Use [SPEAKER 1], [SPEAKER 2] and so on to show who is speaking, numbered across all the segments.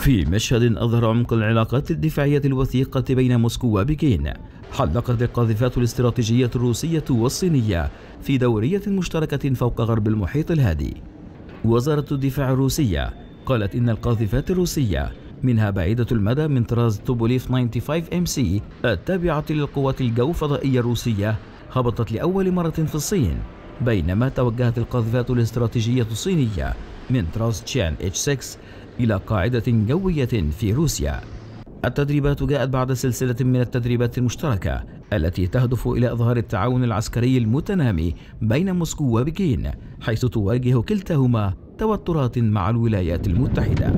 [SPEAKER 1] في مشهد أظهر عمق العلاقات الدفاعية الوثيقة بين موسكو وبكين حلقت القاذفات الاستراتيجية الروسية والصينية في دورية مشتركة فوق غرب المحيط الهادي وزارة الدفاع الروسية قالت إن القاذفات الروسية منها بعيدة المدى من طراز توبوليف 95 MC التابعة للقوات الجو فضائية الروسية هبطت لأول مرة في الصين بينما توجهت القاذفات الاستراتيجية الصينية من طراز تشان H6 إلى قاعدة جوية في روسيا التدريبات جاءت بعد سلسلة من التدريبات المشتركة التي تهدف إلى إظهار التعاون العسكري المتنامي بين موسكو وبكين حيث تواجه كلتاهما توترات مع الولايات المتحدة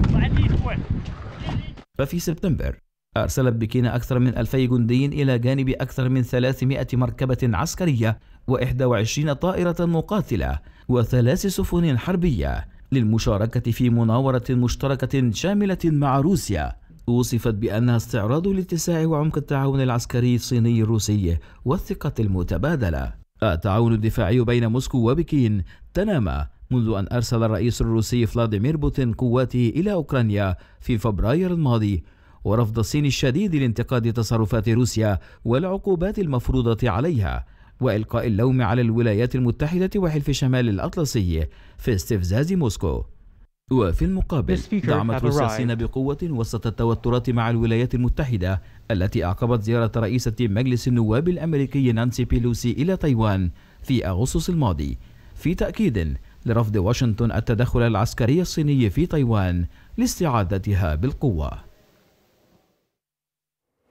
[SPEAKER 1] ففي سبتمبر أرسلت بكين أكثر من 2000 جندي إلى جانب أكثر من 300 مركبة عسكرية و21 طائرة مقاتلة وثلاث سفن حربية للمشاركة في مناورة مشتركة شاملة مع روسيا وصفت بأنها استعراض لاتساع وعمق التعاون العسكري الصيني الروسي والثقة المتبادلة التعاون الدفاعي بين موسكو وبكين تنامى منذ أن أرسل الرئيس الروسي فلاديمير بوتين قواته إلى أوكرانيا في فبراير الماضي ورفض الصين الشديد لانتقاد تصرفات روسيا والعقوبات المفروضة عليها وإلقاء اللوم على الولايات المتحدة وحلف شمال الأطلسي في استفزاز موسكو وفي المقابل دعمت روسيا الصين بقوة وسط التوترات مع الولايات المتحدة التي أعقبت زيارة رئيسة مجلس النواب الأمريكي نانسي بيلوسي إلى تايوان في أغسطس الماضي في تأكيد لرفض واشنطن التدخل العسكري الصيني في تايوان لاستعادتها بالقوة